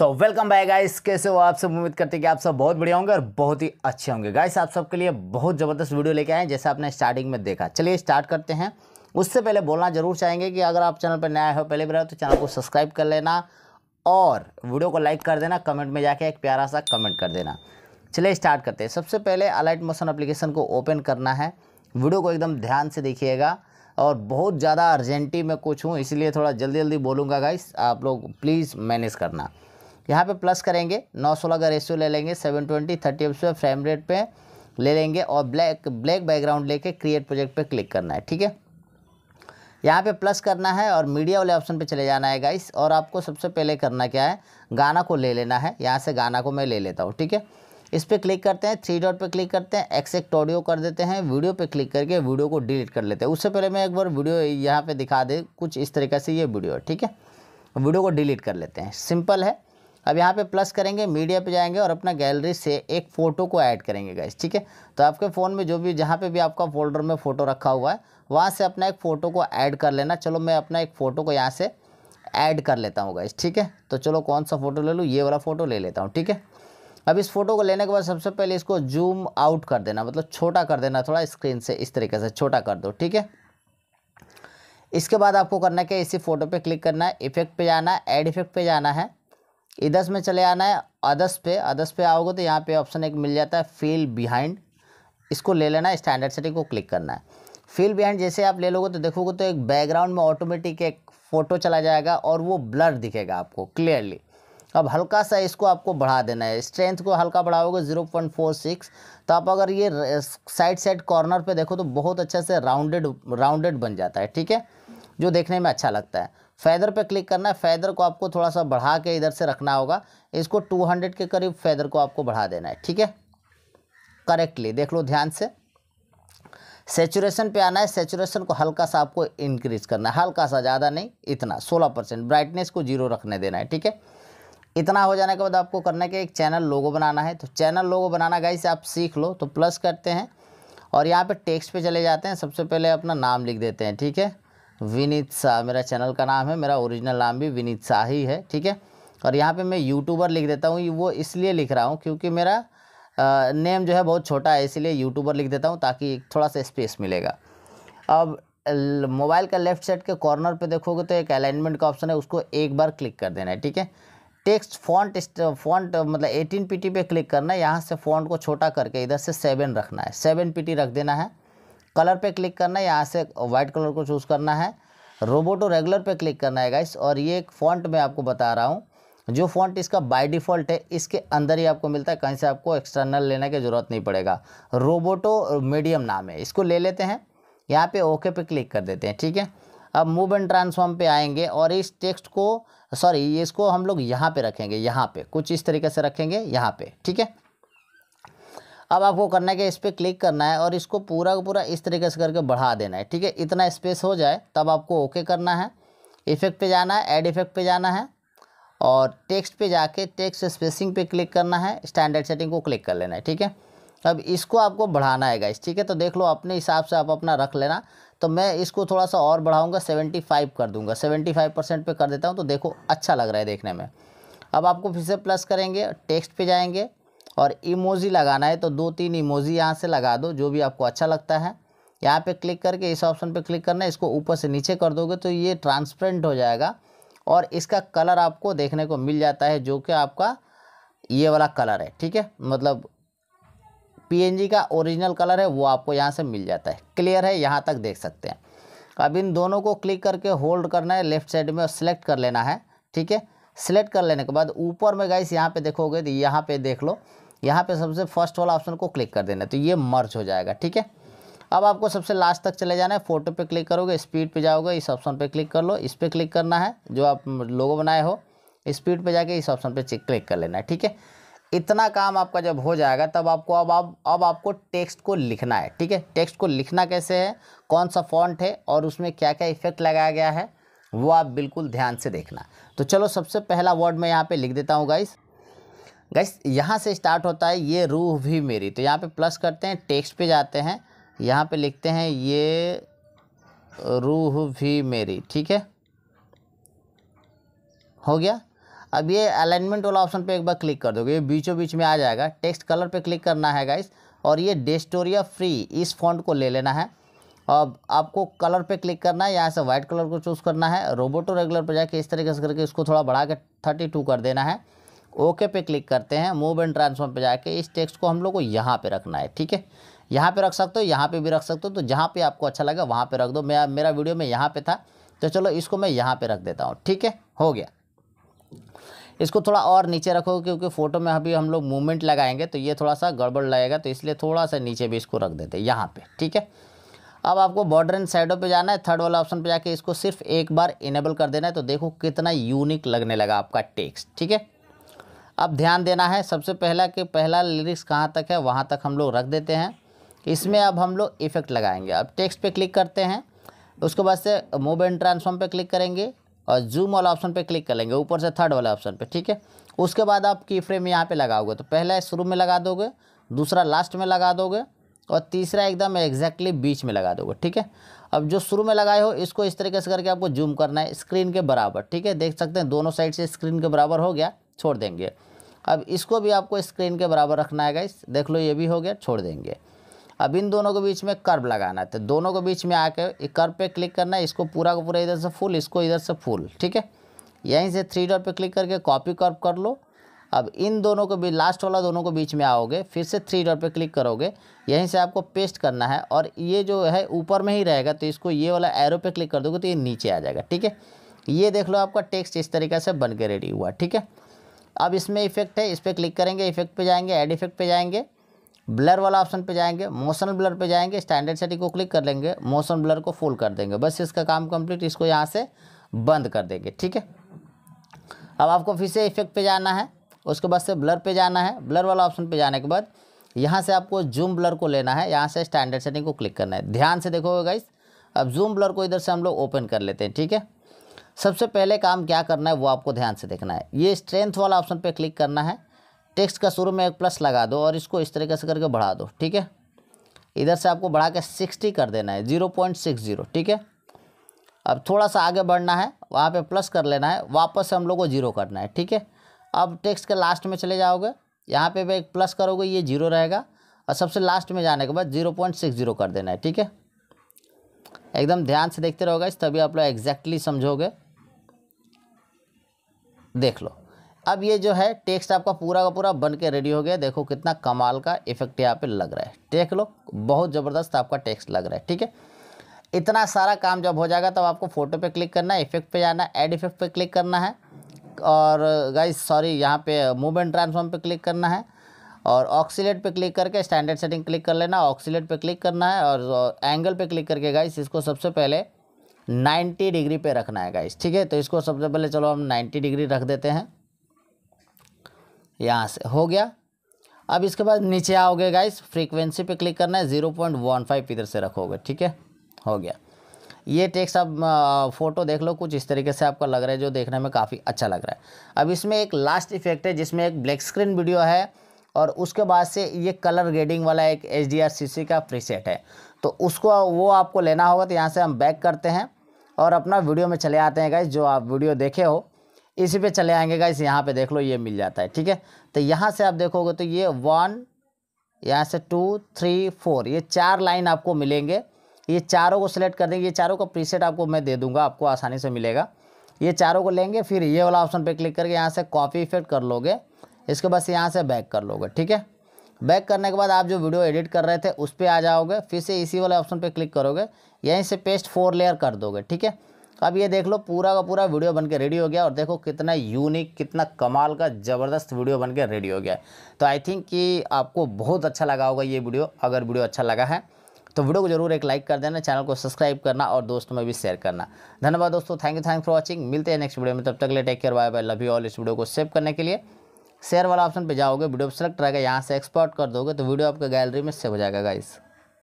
so welcome bye guys कैसे हो आप सब उम्मीद करते हैं कि आप सब बहुत बढ़िया होंगे और बहुत ही अच्छे होंगे गाइस आप सबके लिए बहुत ज़बरदस्त वीडियो लेके आए हैं जैसे आपने स्टार्टिंग में देखा चलिए स्टार्ट करते हैं उससे पहले बोलना जरूर चाहेंगे कि अगर आप चैनल पर नया हो पहले बार तो चैनल को सब्सक्राइब कर लेना और वीडियो को लाइक कर देना कमेंट में जाके एक प्यारा सा कमेंट कर देना चलिए स्टार्ट करते हैं सबसे पहले अलाइट मोशन अप्लीकेशन को ओपन करना है वीडियो को एकदम ध्यान से देखिएगा और बहुत ज़्यादा अर्जेंटी में कुछ हूँ इसलिए थोड़ा जल्दी जल्दी बोलूँगा गाइस आप लोग प्लीज़ मैनेज करना यहाँ पे प्लस करेंगे नौ सोलह का रेशियो ले लेंगे seven twenty thirty f frame rate पे ले लेंगे और ब्लैक ब्लैक बैकग्राउंड लेके क्रिएट प्रोजेक्ट पे क्लिक करना है ठीक है यहाँ पे प्लस करना है और मीडिया वाले ऑप्शन पे चले जाना है गाइस और आपको सबसे पहले करना क्या है गाना को ले लेना है यहाँ से गाना को मैं ले लेता हूँ ठीक है इस पर क्लिक करते हैं थ्री डॉट पर क्लिक करते हैं एक्सेक्ट ऑडियो कर देते हैं वीडियो पर क्लिक करके वीडियो को डिलीट कर लेते हैं उससे पहले मैं एक बार वीडियो यहाँ पर दिखा दे कुछ इस तरीके से ये वीडियो है ठीक है वीडियो को डिलीट कर लेते हैं सिंपल है अब यहाँ पे प्लस करेंगे मीडिया पे जाएंगे और अपना गैलरी से एक फ़ोटो को ऐड करेंगे गाइस ठीक है तो आपके फ़ोन में जो भी जहाँ पे भी आपका फोल्डर में फ़ोटो रखा हुआ है वहाँ से अपना एक फ़ोटो को ऐड कर लेना चलो मैं अपना एक फ़ोटो को यहाँ से ऐड कर लेता हूँ गाइस ठीक है तो चलो कौन सा फ़ोटो ले लूँ ये वाला फ़ोटो ले लेता हूँ ठीक है अब इस फोटो को लेने के बाद सबसे पहले इसको जूम आउट कर देना मतलब छोटा कर देना थोड़ा स्क्रीन से इस तरीके से छोटा कर दो ठीक है इसके बाद आपको करना क्या इसी फोटो पे क्लिक करना है इफेक्ट पे जाना है एड इफेक्ट पे जाना है इधर में चले आना है अदस पे अदस पे आओगे तो यहाँ पे ऑप्शन एक मिल जाता है फील बिहाइंड इसको ले लेना स्टैंडर्ड सेटिंग को क्लिक करना है फील बिहाइंड जैसे आप ले लोगे तो देखोगे तो एक बैकग्राउंड में ऑटोमेटिक एक फ़ोटो चला जाएगा और वो ब्लर दिखेगा आपको क्लियरली अब हल्का सा इसको आपको बढ़ा देना है स्ट्रेंथ को हल्का बढ़ाओगे ज़ीरो पॉइंट फोर सिक्स तो आप अगर ये साइड साइड कॉर्नर पे देखो तो बहुत अच्छा से राउंडेड राउंडेड बन जाता है ठीक है जो देखने में अच्छा लगता है फैदर पे क्लिक करना है फैदर को आपको थोड़ा सा बढ़ा के इधर से रखना होगा इसको 200 के करीब फैदर को आपको बढ़ा देना है ठीक है करेक्टली देख लो ध्यान से सेचुरेशन पे आना है सेचुरेशन को हल्का सा आपको इंक्रीज करना है हल्का सा ज़्यादा नहीं इतना सोलह परसेंट ब्राइटनेस को जीरो रखने देना है ठीक है इतना हो जाने के बाद आपको करना है कि एक चैनल लोगो बनाना है तो चैनल लोगो बनाना गाई आप सीख लो तो प्लस करते हैं और यहाँ पर टेक्स्ट पे चले जाते हैं सबसे पहले अपना नाम लिख देते हैं ठीक है विनीत शाह मेरा चैनल का नाम है मेरा ओरिजिनल नाम भी विनीत शाह ही है ठीक है और यहाँ पे मैं यूट्यूबर लिख देता हूँ वो इसलिए लिख रहा हूँ क्योंकि मेरा नेम जो है बहुत छोटा है इसलिए यूट्यूबर लिख देता हूँ ताकि थोड़ा सा स्पेस मिलेगा अब मोबाइल का लेफ्ट साइड के कॉर्नर पर देखोगे तो एक अलाइनमेंट का ऑप्शन है उसको एक बार क्लिक कर देना है ठीक है टेक्स्ट फॉन्ट फॉन्ट मतलब एटीन पी पे क्लिक करना है यहाँ से फॉन्ट को छोटा करके इधर से सेवन रखना है सेवन पी रख देना है कलर पे क्लिक करना है यहाँ से वाइट कलर को चूज़ करना है रोबोटो रेगुलर पे क्लिक करना है गाइस और ये एक फॉन्ट मैं आपको बता रहा हूँ जो फॉन्ट इसका बाय डिफ़ॉल्ट है इसके अंदर ही आपको मिलता है कहीं से आपको एक्सटर्नल लेने की ज़रूरत नहीं पड़ेगा रोबोटो मीडियम नाम है इसको ले लेते हैं यहाँ पे ओके पे क्लिक कर देते हैं ठीक है अब मूव एंड ट्रांसफॉर्म पे आएंगे और इस टेक्स्ट को सॉरी इसको हम लोग यहाँ पे रखेंगे यहाँ पे कुछ इस तरीके से रखेंगे यहाँ पे ठीक है अब आपको करना है कि इस पर क्लिक करना है और इसको पूरा का पूरा इस तरीके से करके बढ़ा देना है ठीक है इतना स्पेस हो जाए तब आपको ओके करना है इफेक्ट पे जाना है एड इफेक्ट पे जाना है और टेक्स्ट पे जाके टेक्स्ट स्पेसिंग पे क्लिक करना है स्टैंडर्ड सेटिंग को क्लिक कर लेना है ठीक है अब इसको आपको बढ़ाना है इस ठीक है तो देख लो अपने हिसाब से आप अपना रख लेना तो मैं इसको थोड़ा सा और बढ़ाऊँगा सेवेंटी फाइव कर दूँगा सेवेंटी फाइव परसेंट पर कर देता हूँ तो देखो अच्छा लग रहा है देखने में अब आपको फिर से प्लस करेंगे टेक्स्ट पे जाएंगे और इमोजी लगाना है तो दो तीन इमोजी यहाँ से लगा दो जो भी आपको अच्छा लगता है यहाँ पे क्लिक करके इस ऑप्शन पे क्लिक करना है इसको ऊपर से नीचे कर दोगे तो ये ट्रांसपेरेंट हो जाएगा और इसका कलर आपको देखने को मिल जाता है जो कि आपका ये वाला कलर है ठीक है मतलब पी का ओरिजिनल कलर है वो आपको यहाँ से मिल जाता है क्लियर है यहाँ तक देख सकते हैं अब इन दोनों को क्लिक करके होल्ड करना है लेफ्ट साइड में और सिलेक्ट कर लेना है ठीक है सिलेक्ट कर लेने के बाद ऊपर में गाइस यहाँ पे देखोगे तो यहाँ पे देख लो यहाँ पे सबसे फर्स्ट वाला ऑप्शन को क्लिक कर देना तो ये मर्ज हो जाएगा ठीक है अब आपको सबसे लास्ट तक चले जाना है फोटो पे क्लिक करोगे स्पीड पे जाओगे इस ऑप्शन पे क्लिक कर लो इस पर क्लिक करना है जो आप लोगो बनाए हो स्पीड पे जाके इस ऑप्शन पे क्लिक कर लेना है ठीक है इतना काम आपका जब हो जाएगा तब आपको अब आप अब आपको टेक्स्ट को लिखना है ठीक है टेक्स्ट को लिखना कैसे है कौन सा फॉन्ट है और उसमें क्या क्या इफेक्ट लगाया गया है वो आप बिल्कुल ध्यान से देखना तो चलो सबसे पहला वर्ड मैं यहाँ पर लिख देता हूँ गाइस गैस यहाँ से स्टार्ट होता है ये रूह भी मेरी तो यहाँ पे प्लस करते हैं टेक्स्ट पे जाते हैं यहाँ पे लिखते हैं ये रूह भी मेरी ठीक है हो गया अब ये अलाइनमेंट वाला ऑप्शन पे एक बार क्लिक कर दोगे ये बीचों बीच में आ जाएगा टेक्स्ट कलर पे क्लिक करना है गाइस और ये डेस्टोरिया फ्री इस फॉन्ट को ले लेना है अब आपको कलर पे क्लिक करना है यहाँ से वाइट कलर को चूज़ करना है रोबोटो रेगुलर पर जाके इस तरीके से करके इसको थोड़ा बढ़ा के थर्टी टू कर देना है ओके पे क्लिक करते हैं मूव एंड ट्रांसफॉर्म पे जाके इस टेक्स्ट को हम लोग को यहाँ पे रखना है ठीक है यहाँ पे रख सकते हो यहाँ पे भी रख सकते हो तो जहाँ पे आपको अच्छा लगा वहाँ पे रख दो मैं मेरा वीडियो में यहाँ पे था तो चलो इसको मैं यहाँ पे रख देता हूँ ठीक है हो गया इसको थोड़ा और नीचे रखो क्योंकि फ़ोटो में अभी हम लोग मूवमेंट लगाएंगे तो ये थोड़ा सा गड़बड़ लगेगा तो इसलिए थोड़ा सा नीचे भी इसको रख देते हैं यहाँ पे ठीक है अब आपको बॉर्डर एंड साइडों पे जाना है थर्ड वाला ऑप्शन पे जाके इसको सिर्फ एक बार इनेबल कर देना है तो देखो कितना यूनिक लगने लगा आपका टेक्स्ट ठीक है अब ध्यान देना है सबसे पहला कि पहला लिरिक्स कहाँ तक है वहाँ तक हम लोग रख देते हैं इसमें अब हम लोग इफ़ेक्ट लगाएंगे अब टेक्स्ट पे क्लिक करते हैं उसके बाद से मूव एंड ट्रांसफॉर्म पे क्लिक करेंगे और जूम वाला ऑप्शन पे क्लिक करेंगे ऊपर से थर्ड वाला ऑप्शन पे ठीक है उसके बाद आप की फ्रेम यहाँ पे लगाओगे तो पहला शुरू में लगा दोगे दूसरा लास्ट में लगा दोगे और तीसरा एकदम एग्जैक्टली बीच में लगा दोगे ठीक है अब जो शुरू में लगाए हो इसको इस तरीके से करके आपको जूम करना है स्क्रीन के बराबर ठीक है देख सकते हैं दोनों साइड से स्क्रीन के बराबर हो गया छोड़ देंगे अब इसको भी आपको स्क्रीन के बराबर रखना है गाइस देख लो ये भी हो गया छोड़ देंगे अब इन दोनों के बीच में कर्व लगाना है तो दोनों के बीच में आके कर्व पे क्लिक करना है इसको पूरा का पूरा इधर से फुल इसको इधर से फुल ठीक है यहीं से थ्री डॉट पे क्लिक करके कॉपी कर्व कर लो अब इन दोनों के बीच लास्ट वाला दोनों के बीच में आओगे फिर से थ्री डॉट पे क्लिक करोगे यहीं से आपको पेस्ट करना है और ये जो है ऊपर में ही रहेगा तो इसको ये वाला एरो पे क्लिक कर दोगे तो ये नीचे आ जाएगा ठीक है ये देख लो आपका टेक्स्ट इस तरीके से बन के रेडी हुआ ठीक है अब इसमें इफेक्ट है इस पर क्लिक करेंगे इफेक्ट पे जाएंगे एड इफेक्ट पे जाएंगे ब्लर वाला ऑप्शन पे जाएंगे मोशन ब्लर पे जाएंगे स्टैंडर्ड सेटिंग को क्लिक कर लेंगे मोशन ब्लर को फुल कर देंगे बस इसका काम कंप्लीट इसको यहाँ से बंद कर देंगे ठीक है अब आपको फिर से इफेक्ट पे जाना है उसके बाद से ब्लर पे जाना है ब्लर वाला ऑप्शन पे जाने के बाद यहाँ से आपको जूम ब्लर को लेना है यहाँ से स्टैंडर्ड सेटिंग को क्लिक करना है ध्यान से देखोगे गाइस अब जूम ब्लर को इधर से हम लोग ओपन कर लेते हैं ठीक है सबसे पहले काम क्या करना है वो आपको ध्यान से देखना है ये स्ट्रेंथ वाला ऑप्शन पे क्लिक करना है टेक्स्ट का शुरू में एक प्लस लगा दो और इसको इस तरीके से करके बढ़ा दो ठीक है इधर से आपको बढ़ा के सिक्सटी कर देना है ज़ीरो पॉइंट सिक्स ज़ीरो ठीक है अब थोड़ा सा आगे बढ़ना है वहाँ पे प्लस कर लेना है वापस से हम लोग को जीरो करना है ठीक है अब टेक्स्ट के लास्ट में चले जाओगे यहाँ पे भी एक प्लस करोगे ये जीरो रहेगा और सबसे लास्ट में जाने के बाद जीरो पॉइंट सिक्स जीरो कर देना है ठीक है एकदम ध्यान से देखते रहोगे तभी आप लोग एग्जैक्टली समझोगे देख लो अब ये जो है टेक्स्ट आपका पूरा का पूरा बन के रेडी हो गया देखो कितना कमाल का इफेक्ट यहाँ पे लग रहा है देख लो बहुत ज़बरदस्त आपका टेक्स्ट लग रहा है ठीक है इतना सारा काम जब हो जाएगा तब तो आपको फ़ोटो पे क्लिक करना है इफेक्ट पे जाना है एड इफेक्ट पे क्लिक करना है और गाइस सॉरी यहाँ पे मूवमेंट ट्रांसफॉर्म पे क्लिक करना है और ऑक्सीलेट पे क्लिक करके स्टैंडर्ड सेटिंग क्लिक कर लेना ऑक्सीलेट पे क्लिक करना है और एंगल पे क्लिक करके गाइस इसको सबसे पहले 90 डिग्री पे रखना है गाइस ठीक है तो इसको सबसे पहले चलो हम 90 डिग्री रख देते हैं यहाँ से हो गया अब इसके बाद नीचे आओगे गाइस फ्रीक्वेंसी पे क्लिक करना है ज़ीरो पॉइंट वन फाइव इधर से रखोगे ठीक है हो गया ये टेक्स आप फ़ोटो देख लो कुछ इस तरीके से आपका लग रहा है जो देखने में काफ़ी अच्छा लग रहा है अब इसमें एक लास्ट इफेक्ट है जिसमें एक ब्लैक स्क्रीन वीडियो है और उसके बाद से ये कलर ग्रेडिंग वाला एक H D R C C का प्रीसेट है तो उसको वो आपको लेना होगा तो यहाँ से हम बैक करते हैं और अपना वीडियो में चले आते हैं गाइज जो आप वीडियो देखे हो इसी पे चले आएंगे गाइस यहाँ पे देख लो ये मिल जाता है ठीक है तो यहाँ से आप देखोगे तो ये वन यहाँ से टू थ्री फोर ये चार लाइन आपको मिलेंगे ये चारों को सिलेक्ट कर देंगे ये चारों का प्रीसेट आपको मैं दे दूंगा आपको आसानी से मिलेगा ये चारों को लेंगे फिर ये वाला ऑप्शन पे क्लिक करके यहाँ से कॉपी इफेक्ट कर लोगे इसको बस यहाँ से बैक कर लोगे ठीक है बैक करने के बाद आप जो वीडियो एडिट कर रहे थे उस पर आ जाओगे फिर से इसी वाले ऑप्शन पर क्लिक करोगे यहीं से पेस्ट फोर लेयर कर दोगे ठीक है अब ये देख लो पूरा का पूरा वीडियो बन के रेडी हो गया और देखो कितना यूनिक कितना कमाल का ज़बरदस्त वीडियो बन के रेडी हो गया तो आई थिंक कि आपको बहुत अच्छा लगा होगा ये वीडियो अगर वीडियो अच्छा लगा है तो वीडियो को जरूर एक लाइक कर देना चैनल को सब्सक्राइब करना और दोस्तों में भी शेयर करना धन्यवाद दोस्तों thank you thank for watching मिलते हैं नेक्स्ट वीडियो में तब तक ले take care bye bye love you all इस वीडियो को सेव करने के लिए शेयर वाला ऑप्शन पे जाओगे वीडियो सेलेक्ट रहेगा यहाँ से एक्सपोर्ट कर दोगे तो वीडियो आपके गैलरी में सेव हो जाएगा गाइस